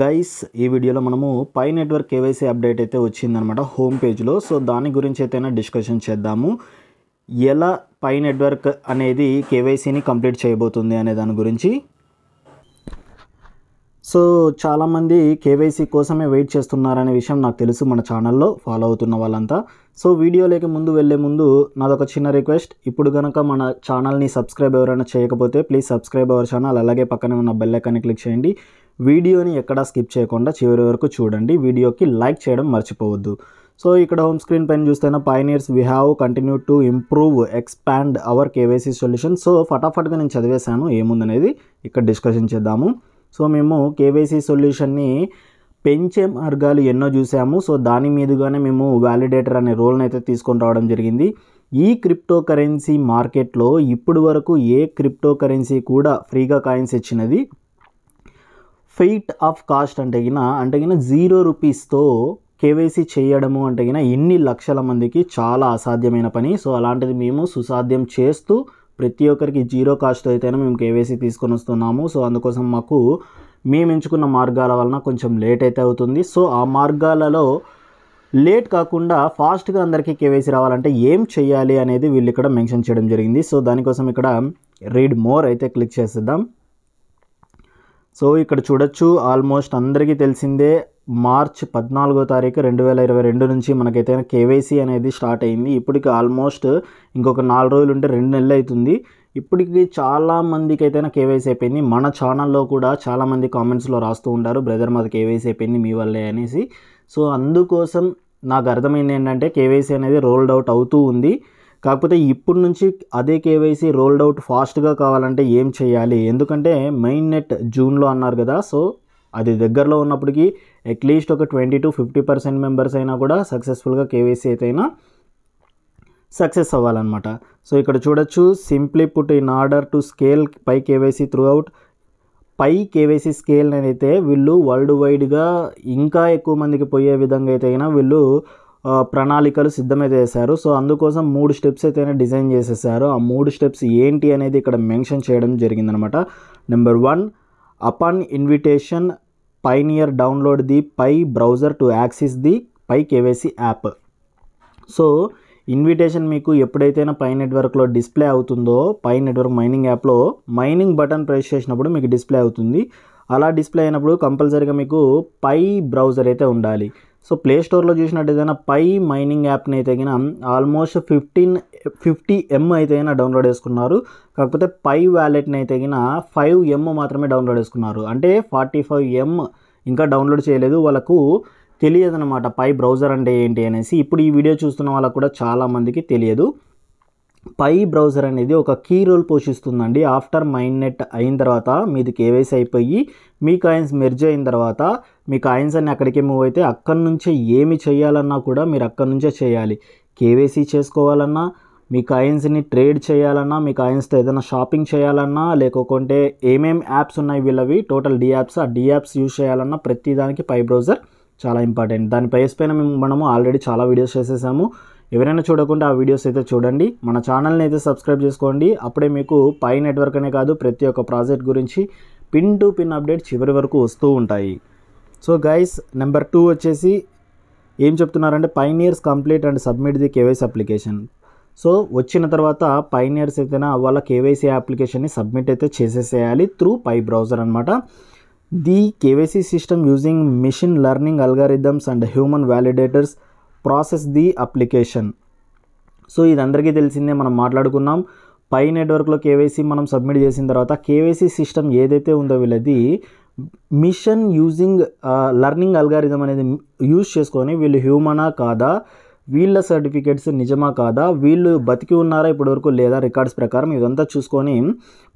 guys ఈ వీడియోలో మనము పై నెట్వర్క్ కేవైసీ అప్డేట్ అయితే వచ్చిందనమాట హోమ్ పేజ్లో సో దాని గురించి అయితేనే డిస్కషన్ చేద్దాము ఎలా పై నెట్వర్క్ అనేది కేవైసీని కంప్లీట్ చేయబోతుంది అనే దాని గురించి సో చాలామంది కేవైసీ కోసమే వెయిట్ చేస్తున్నారనే విషయం నాకు తెలుసు మన ఛానల్లో ఫాలో అవుతున్న వాళ్ళంతా సో వీడియోలోకి ముందు వెళ్ళే ముందు నాదొక చిన్న రిక్వెస్ట్ ఇప్పుడు కనుక మన ఛానల్ని సబ్స్క్రైబ్ ఎవరైనా చేయకపోతే ప్లీజ్ సబ్స్క్రైబ్ అవర్ ఛానల్ అలాగే పక్కనే ఉన్న బెల్ క్లిక్ చేయండి వీడియోని ఎక్కడ స్కిప్ చేయకుండా చివరి వరకు చూడండి వీడియోకి లైక్ చేయడం మర్చిపోవద్దు సో ఇక్కడ హోమ్ స్క్రీన్ పైన చూస్తేనే pioneers we have continue to improve expand our KYC solution so ఫటాఫట్గా నేను చదివేశాను ఏముందనేది ఇక్కడ డిస్కషన్ చేద్దాము సో మేము కేవైసీ సొల్యూషన్ని పెంచే మార్గాలు ఎన్నో చూసాము సో దాని మీదుగానే మేము వ్యాలిడేటర్ అనే రోల్ని అయితే తీసుకొని రావడం జరిగింది ఈ క్రిప్టో కరెన్సీ మార్కెట్లో ఇప్పుడు వరకు ఏ క్రిప్టో కరెన్సీ కూడా ఫ్రీగా కాయిన్స్ ఇచ్చినది ఫెయిట్ ఆఫ్ కాస్ట్ అంటే గిన అంటే గిన జీరో రూపీస్తో కేవైసీ చేయడము అంటే గిన ఎన్ని లక్షల మందికి చాలా అసాధ్యమైన పని సో అలాంటిది మేము సుసాధ్యం చేస్తూ ప్రతి ఒక్కరికి జీరో కాస్ట్ అయితేనే మేము కేవైసీ తీసుకొని వస్తున్నాము సో అందుకోసం మాకు మేము ఎంచుకున్న మార్గాల వలన కొంచెం లేట్ అయితే అవుతుంది సో ఆ మార్గాలలో లేట్ కాకుండా ఫాస్ట్గా అందరికీ కేవైసీ రావాలంటే ఏం చేయాలి అనేది వీళ్ళు ఇక్కడ మెన్షన్ చేయడం జరిగింది సో దానికోసం ఇక్కడ రీడ్ మోర్ అయితే క్లిక్ చేసేద్దాం సో ఇక్కడ చూడొచ్చు ఆల్మోస్ట్ అందరికీ తెలిసిందే మార్చ్ పద్నాలుగో తారీఖు రెండు వేల ఇరవై రెండు నుంచి మనకైతే కేవైసీ అనేది స్టార్ట్ అయింది ఇప్పటికి ఆల్మోస్ట్ ఇంకొక నాలుగు రోజులు ఉంటే రెండు నెలలు అవుతుంది ఇప్పటికి చాలా మందికి అయితే కేవైసీ అయిపోయింది మన ఛానల్లో కూడా చాలామంది కామెంట్స్లో రాస్తూ ఉంటారు బ్రదర్ మాది కేవైసీ అయిపోయింది మీ వల్లే అనేసి సో అందుకోసం నాకు అర్థమైంది ఏంటంటే కేవైసీ అనేది రోల్డ్ అవుట్ అవుతూ ఉంది కాకపోతే ఇప్పటి నుంచి అదే కేవైసీ రోల్డ్ అవుట్ ఫాస్ట్గా కావాలంటే ఏం చేయాలి ఎందుకంటే మెయిన్ నెట్ జూన్లో అన్నారు కదా సో అది దగ్గరలో ఉన్నప్పటికీ అట్లీస్ట్ ఒక twenty to fifty percent members అయినా కూడా సక్సెస్ఫుల్గా కేవైసీ అయినా సక్సెస్ అవ్వాలన్నమాట సో ఇక్కడ చూడొచ్చు simply put in order to scale Pi KYC throughout Pi KYC scale అయితే వీళ్ళు వరల్డ్ వైడ్గా ఇంకా ఎక్కువ మందికి పోయే విధంగా అయితే అయినా వీళ్ళు ప్రణాళికలు సిద్ధమైతే చేశారు సో అందుకోసం మూడు స్టెప్స్ అయితే డిజైన్ చేసేసారు ఆ మూడు స్టెప్స్ ఏంటి అనేది ఇక్కడ మెన్షన్ చేయడం జరిగిందనమాట number one upon invitation pioneer download the Pi browser to access the Pi KYC app so invitation మీకు ఎప్పుడైతేనే పై నెట్వర్క్లో డిస్ప్లే అవుతుందో పై నెట్వర్క్ మైనింగ్ యాప్లో మైనింగ్ బటన్ ప్రెస్ చేసినప్పుడు మీకు డిస్ప్లే అవుతుంది అలా డిస్ప్లే అయినప్పుడు కంపల్సరీగా మీకు పై బ్రౌజర్ అయితే ఉండాలి సో ప్లే స్టోర్లో చూసినట్టయితేనా పై మైనింగ్ యాప్ని అయితే కన్నా ఆల్మోస్ట్ ఫిఫ్టీన్ ఫిఫ్టీ ఎమ్ అయితే అయినా డౌన్లోడ్ చేసుకున్నారు కాకపోతే పై వ్యాలెట్ని అయితే కన్నా ఫైవ్ ఎమ్ మాత్రమే డౌన్లోడ్ చేసుకున్నారు అంటే ఫార్టీ ఫైవ్ ఎమ్ ఇంకా డౌన్లోడ్ చేయలేదు వాళ్ళకు తెలియదు అనమాట పై బ్రౌజర్ అంటే ఏంటి అనేసి ఇప్పుడు ఈ వీడియో చూస్తున్న వాళ్ళకు కూడా చాలామందికి తెలియదు పై బ్రౌజర్ అనేది ఒక కీ రోల్ పోషిస్తుందండి ఆఫ్టర్ మైండ్ నెట్ అయిన తర్వాత మీది కేవైసీ అయిపోయి మీ కాయిన్స్ మెర్జ్ అయిన తర్వాత మీ కాయిన్స్ అన్ని అక్కడికి మూవ్ అయితే అక్కడి నుంచే ఏమి చేయాలన్నా కూడా మీరు అక్కడి నుంచే చేయాలి కేవైసీ చేసుకోవాలన్నా మీ కాయిన్స్ని ట్రేడ్ చేయాలన్నా మీ కాయిన్స్తో ఏదైనా షాపింగ్ చేయాలన్నా లేకుంటే ఏమేం యాప్స్ ఉన్నాయి వీళ్ళవి టోటల్ డి యాప్స్ ఆ డి యాప్స్ యూజ్ చేయాలన్నా ప్రతిదానికి పై బ్రౌజర్ చాలా ఇంపార్టెంట్ దాని పైస్ పైన మేము మనము ఆల్రెడీ చాలా వీడియోస్ చేసేసాము ఎవరైనా చూడకుండా ఆ వీడియోస్ అయితే చూడండి మన ఛానల్ని అయితే సబ్స్క్రైబ్ చేసుకోండి అప్పుడే మీకు పై నెట్వర్క్ అనే కాదు ప్రతి ఒక్క ప్రాజెక్ట్ గురించి పిన్ టు పిన్ అప్డేట్ చివరి వరకు వస్తూ ఉంటాయి సో గైస్ నెంబర్ టూ వచ్చేసి ఏం చెప్తున్నారంటే pioneers complete and submit the KYC application so వచ్చిన తర్వాత పైనియర్స్ అయితేనా వాళ్ళ కేవైసీ అప్లికేషన్ని సబ్మిట్ అయితే చేసేసేయాలి త్రూ పై బ్రౌజర్ అనమాట the KYC system using machine learning algorithms and human validators process the application so ఇది అందరికీ తెలిసిందే మనం మాట్లాడుకున్నాం పై నెట్వర్క్లో కేవైసీ మనం సబ్మిట్ చేసిన తర్వాత కేవైసీ సిస్టమ్ ఏదైతే ఉందో వీళ్ళది మిషన్ యూజింగ్ లర్నింగ్ అల్గారిథం అనేది యూజ్ చేసుకొని వీళ్ళు హ్యూమనా కాదా వీళ్ళ సర్టిఫికేట్స్ నిజమా కాదా వీళ్ళు బతికి ఉన్నారా ఇప్పటివరకు లేదా రికార్డ్స్ ప్రకారం ఇదంతా చూసుకొని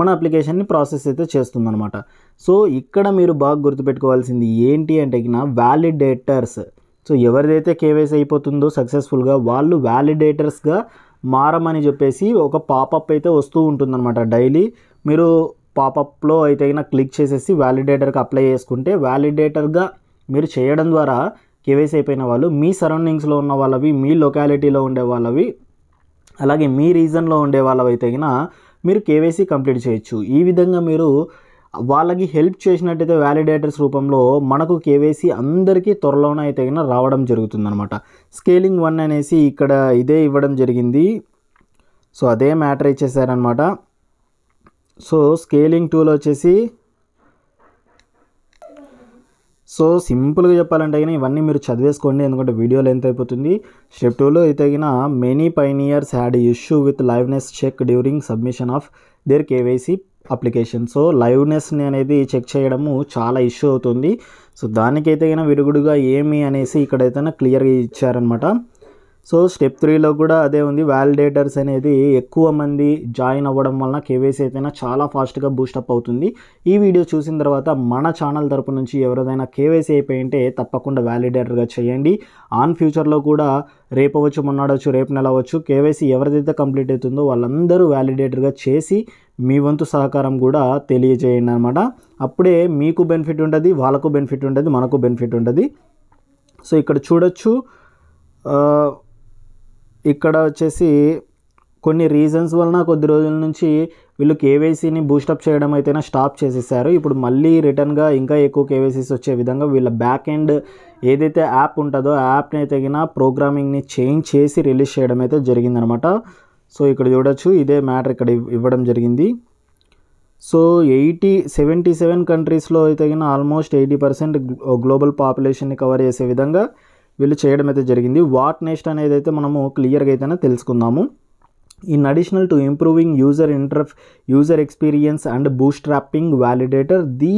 మన అప్లికేషన్ని ప్రాసెస్ అయితే చేస్తుందన్నమాట సో ఇక్కడ మీరు బాగా గుర్తుపెట్టుకోవాల్సింది ఏంటి అంటే వ్యాలిడేటర్స్ సో ఎవరిదైతే కేవైసీ అయిపోతుందో సక్సెస్ఫుల్గా వాళ్ళు వ్యాలిడేటర్స్గా మారమని చెప్పేసి ఒక పాపప్ అయితే వస్తూ ఉంటుందన్నమాట డైలీ మీరు పాపప్లో అయితే అయినా క్లిక్ చేసేసి వ్యాలిడేటర్కి అప్లై చేసుకుంటే వ్యాలిడేటర్గా మీరు చేయడం ద్వారా కేవైసీ అయిపోయిన వాళ్ళు మీ సరౌండింగ్స్లో ఉన్న వాళ్ళవి మీ లొకాలిటీలో ఉండే వాళ్ళవి అలాగే మీ రీజన్లో ఉండే వాళ్ళవి అయితే మీరు కేవైసీ కంప్లీట్ చేయొచ్చు ఈ విధంగా మీరు వాళ్ళకి హెల్ప్ చేసినట్టయితే వ్యాలిడేటర్స్ రూపంలో మనకు కేవైసీ అందరికీ త్వరలోనే అయితే కన్నా రావడం జరుగుతుందనమాట స్కేలింగ్ వన్ అనేసి ఇక్కడ ఇదే ఇవ్వడం జరిగింది సో అదే మ్యాటర్ ఇచ్చేసారనమాట సో స్కేలింగ్ టూలో వచ్చేసి సో సింపుల్గా చెప్పాలంటే కానీ ఇవన్నీ మీరు చదివేసుకోండి ఎందుకంటే వీడియో లెంత్ అయిపోతుంది స్టెప్ టూలో అయితే given many pioneers had issue with liveness check during submission of their KYC application so లైవ్నెస్ని అనేది చెక్ చేయడము చాలా ఇష్యూ అవుతుంది సో దానికైతే విడుగుడుగా ఏమి అనేసి ఇక్కడైతే క్లియర్గా ఇచ్చారనమాట సో స్టెప్ త్రీలో కూడా అదే ఉంది వ్యాలిడేటర్స్ అనేది ఎక్కువ మంది జాయిన్ అవ్వడం వలన కేవైసీ అయితే చాలా ఫాస్ట్గా బూస్టప్ అవుతుంది ఈ వీడియో చూసిన తర్వాత మన ఛానల్ తరపు నుంచి ఎవరిదైనా కేవైసీ అయిపోయింటే తప్పకుండా వ్యాలిడేటర్గా చేయండి ఆన్ ఫ్యూచర్లో కూడా రేపు అవ్వచ్చు మొన్నడవచ్చు రేపు నెల అవ్వచ్చు కేవైసీ ఎవరిదైతే కంప్లీట్ అవుతుందో వాళ్ళందరూ వ్యాలిడేటర్గా చేసి మీ వంతు సహకారం కూడా తెలియజేయండి అనమాట అప్పుడే మీకు బెనిఫిట్ ఉంటుంది వాళ్ళకు బెనిఫిట్ ఉంటుంది మనకు బెనిఫిట్ ఉంటుంది సో ఇక్కడ చూడొచ్చు ఇక్కడ వచ్చేసి కొన్ని రీజన్స్ వలన కొద్ది రోజుల నుంచి వీళ్ళు కేవైసీని బూస్టప్ చేయడం అయితేనే స్టాప్ చేసేసారు ఇప్పుడు మళ్ళీ రిటర్న్గా ఇంకా ఎక్కువ కేవైసీస్ వచ్చే విధంగా వీళ్ళ బ్యాక్ ఎండ్ ఏదైతే యాప్ ఉంటుందో యాప్ని తగిన ప్రోగ్రామింగ్ని చేంజ్ చేసి రిలీజ్ చేయడం అయితే జరిగిందనమాట సో ఇక్కడ చూడొచ్చు ఇదే మ్యాటర్ ఇక్కడ ఇవ్వడం జరిగింది సో ఎయిటీ సెవెంటీ సెవెన్ కంట్రీస్లో అయితే ఆల్మోస్ట్ ఎయిటీ పర్సెంట్ గ్లోబల్ పాపులేషన్ని కవర్ చేసే విధంగా వీళ్ళు చేయడం అయితే జరిగింది వాట్ నెక్స్ట్ అనేది అయితే మనము క్లియర్గా అయితేనే తెలుసుకుందాము in additional to improving user interface user experience and boost wrapping validator the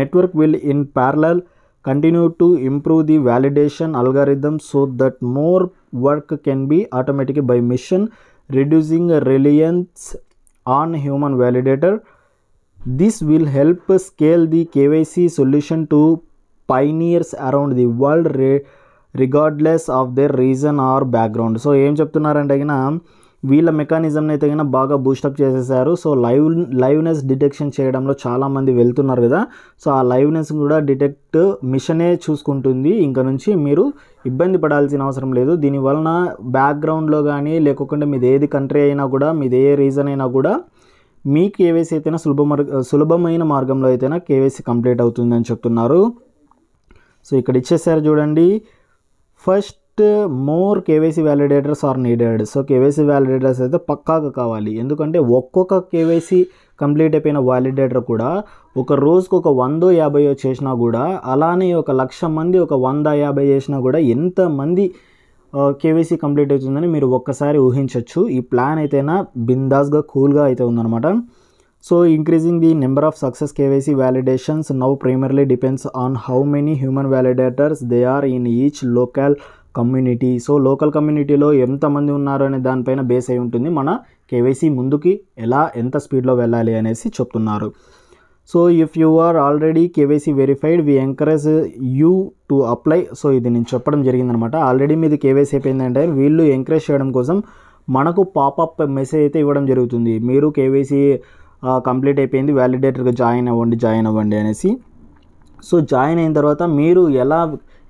network will in parallel continue to improve the validation algorithm so that more work can be automatic by machine reducing reliance on human validator this will help scale the KYC solution to pioneers around the world రే regardless of their region or background so ఏం చెప్తున్నారంటే అయినా వీళ్ళ మెకానిజంని అయితే కనుక బాగా boost up చేసేసారు so live liveness detection చేయడంలో చాలామంది వెళ్తున్నారు కదా సో ఆ లైవ్నెస్ కూడా డిటెక్ట్ మిషనే చూసుకుంటుంది ఇంకా నుంచి మీరు ఇబ్బంది పడాల్సిన అవసరం లేదు దీనివలన బ్యాక్గ్రౌండ్లో కానీ లేకుండా మీది ఏది కంట్రీ అయినా కూడా మీది ఏ రీజన్ అయినా కూడా మీ కేవైసీ అయితేనా సులభ సులభమైన మార్గంలో అయితేనా కేవైసీ కంప్లీట్ అవుతుందని చెప్తున్నారు సో ఇక్కడ ఇచ్చేసారు చూడండి first more KYC validators are needed so KYC validators అయితే పక్కాగా కావాలి ఎందుకంటే ఒక్కొక్క కేవైసీ కంప్లీట్ అయిపోయిన వ్యాలిడేటర్ కూడా ఒక రోజుకు ఒక వందో యాభైయో చేసినా కూడా అలానే ఒక లక్ష మంది ఒక వంద యాభై చేసినా కూడా ఎంతమంది కేవైసీ కంప్లీట్ అవుతుందని మీరు ఒక్కసారి ఊహించవచ్చు ఈ ప్లాన్ అయితేనా బిందాస్గా కూల్గా అయితే ఉందన్నమాట so increasing the number of success KYC validations now primarily depends on how many human validators they are in each local community so local కమ్యూనిటీలో ఎంతమంది ఉన్నారు అనే దానిపైన బేస్ అయి ఉంటుంది మన కేవైసీ ముందుకి ఎలా ఎంత స్పీడ్లో వెళ్ళాలి అనేసి చెప్తున్నారు so if you are already KYC verified we encourage you to apply so ఇది నేను చెప్పడం జరిగిందనమాట ఆల్రెడీ మీది కేవైసీ అయిపోయిందంటే వీళ్ళు ఎంకరేజ్ చేయడం కోసం మనకు పాపప్ మెసేజ్ అయితే ఇవ్వడం జరుగుతుంది మీరు కేవైసీ కంప్లీట్ అయిపోయింది వ్యాలిడేటర్గా జాయిన్ అవ్వండి జాయిన్ అవ్వండి అనేసి సో జాయిన్ అయిన తర్వాత మీరు ఎలా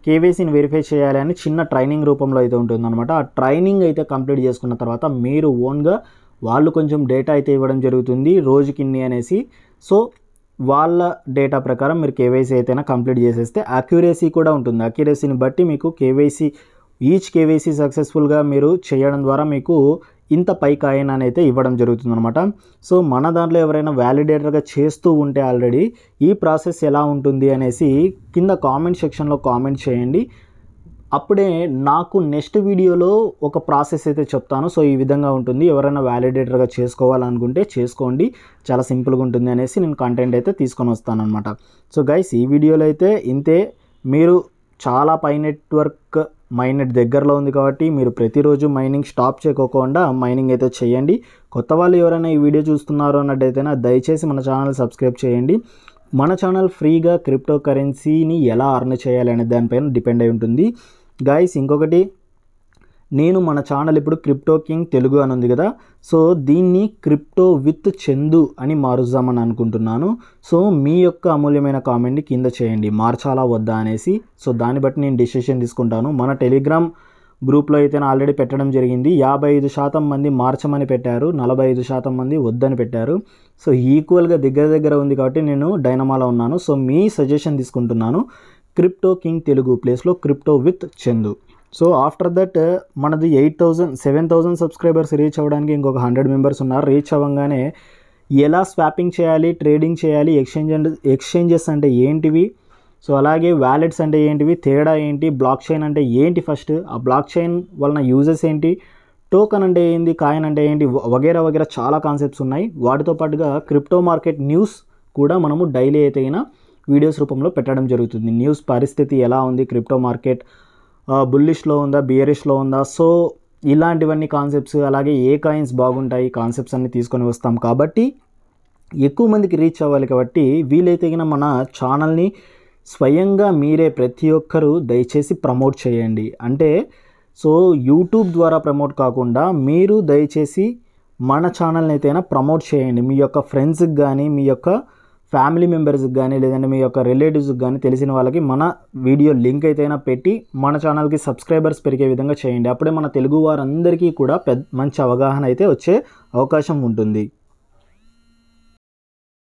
కేవైసీని వెరిఫై చేయాలి అని చిన్న ట్రైనింగ్ రూపంలో అయితే ఉంటుందన్నమాట ఆ ట్రైనింగ్ అయితే కంప్లీట్ చేసుకున్న తర్వాత మీరు ఓన్గా వాళ్ళు కొంచెం డేటా అయితే ఇవ్వడం జరుగుతుంది రోజుకి ఇన్ని అనేసి సో వాళ్ళ డేటా ప్రకారం మీరు కేవైసీ అయితేనా కంప్లీట్ చేసేస్తే అక్యురసీ కూడా ఉంటుంది అక్యురసీని బట్టి మీకు కేవైసీ ఈచ్ కేవైసీ సక్సెస్ఫుల్గా మీరు చేయడం ద్వారా మీకు ఇంత పైకి కాయిన్ అయితే ఇవ్వడం జరుగుతుందనమాట సో మన దాంట్లో ఎవరైనా వ్యాలిడేటర్గా చేస్తూ ఉంటే ఆల్రెడీ ఈ ప్రాసెస్ ఎలా ఉంటుంది అనేసి కింద కామెంట్ సెక్షన్లో కామెంట్ చేయండి అప్పుడే నాకు నెక్స్ట్ వీడియోలో ఒక ప్రాసెస్ అయితే చెప్తాను సో ఈ విధంగా ఉంటుంది ఎవరైనా వ్యాలిడేటర్గా చేసుకోవాలనుకుంటే చేసుకోండి చాలా సింపుల్గా ఉంటుంది అనేసి నేను కంటెంట్ అయితే తీసుకొని వస్తానమాట సో గైస్ ఈ వీడియోలో అయితే ఇంతే మీరు చాలా పై నెట్వర్క్ మైనెట్ దగ్గరలో ఉంది కాబట్టి మీరు ప్రతిరోజు మైనింగ్ స్టాప్ చేయకోకుండా మైనింగ్ అయితే చేయండి కొత్త వాళ్ళు ఎవరైనా ఈ వీడియో చూస్తున్నారు అన్నట్టయితేనా దయచేసి మన ఛానల్ సబ్స్క్రైబ్ చేయండి మన ఛానల్ ఫ్రీగా క్రిప్టో కరెన్సీని ఎలా అర్న్ చేయాలి అనే దానిపైన డిపెండ్ అయి ఉంటుంది గాయస్ ఇంకొకటి నేను మన ఛానల్ ఇప్పుడు క్రిప్టో కింగ్ తెలుగు అని ఉంది కదా సో దీన్ని క్రిప్టో విత్ చందు అని మారుద్దామని అనుకుంటున్నాను సో మీ యొక్క అమూల్యమైన కామెంట్ని కింద చేయండి మార్చాలా వద్దా అనేసి సో దాన్ని బట్టి నేను డిసిషన్ తీసుకుంటాను మన టెలిగ్రామ్ గ్రూప్లో అయితే ఆల్రెడీ పెట్టడం జరిగింది యాభై ఐదు శాతం మంది మార్చమని పెట్టారు నలభై ఐదు శాతం మంది వద్దని పెట్టారు సో ఈక్వల్గా దగ్గర దగ్గర ఉంది కాబట్టి నేను డైనమాలో ఉన్నాను సో మీ సజెషన్ తీసుకుంటున్నాను క్రిప్టో కింగ్ తెలుగు ప్లేస్లో crypto with Chandu so after that మనది eight thousand seven thousand subscribers reach అవ్వడానికి ఇంకొక హండ్రెడ్ మెంబర్స్ ఉన్నారు రీచ్ అవ్వగానే ఎలా స్వాపింగ్ చేయాలి ట్రేడింగ్ చేయాలి ఎక్స్చేంజ్ ఎక్స్చేంజెస్ అంటే ఏంటివి సో అలాగే వ్యాలెట్స్ అంటే ఏంటివి తేడా ఏంటి బ్లాక్ చైన్ అంటే ఏంటి ఫస్ట్ ఆ బ్లాక్ చైన్ వలన యూజెస్ ఏంటి టోకన్ అంటే ఏంటి కాయిన్ అంటే ఏంటి వగేరా వగేరా చాలా కాన్సెప్ట్స్ ఉన్నాయి వాటితో పాటుగా క్రిప్టో మార్కెట్ న్యూస్ కూడా మనము డైలీ అయితే వీడియోస్ రూపంలో పెట్టడం జరుగుతుంది న్యూస్ పరిస్థితి ఎలా ఉంది క్రిప్టో మార్కెట్ బుల్లిష్లో ఉందా బియరిష్లో ఉందా సో ఇలాంటివన్నీ కాన్సెప్ట్స్ అలాగే ఏ కాయిన్స్ బాగుంటాయి కాన్సెప్ట్స్ అన్ని తీసుకొని వస్తాం కాబట్టి ఎక్కువ మందికి రీచ్ అవ్వాలి కాబట్టి వీలైతే మన ఛానల్ని స్వయంగా మీరే ప్రతి ఒక్కరూ దయచేసి ప్రమోట్ చేయండి అంటే సో యూట్యూబ్ ద్వారా ప్రమోట్ కాకుండా మీరు దయచేసి మన ఛానల్ని అయితే ప్రమోట్ చేయండి మీ యొక్క ఫ్రెండ్స్కి కానీ మీ యొక్క ఫ్యామిలీ మెంబర్స్కి కానీ లేదంటే మీ యొక్క రిలేటివ్స్కి కానీ తెలిసిన వాళ్ళకి మన వీడియో లింక్ అయితేనా పెట్టి మన ఛానల్కి సబ్స్క్రైబర్స్ పెరిగే విధంగా చేయండి అప్పుడే మన తెలుగు వారందరికీ కూడా పెద్ద మంచి అవగాహన అయితే వచ్చే అవకాశం ఉంటుంది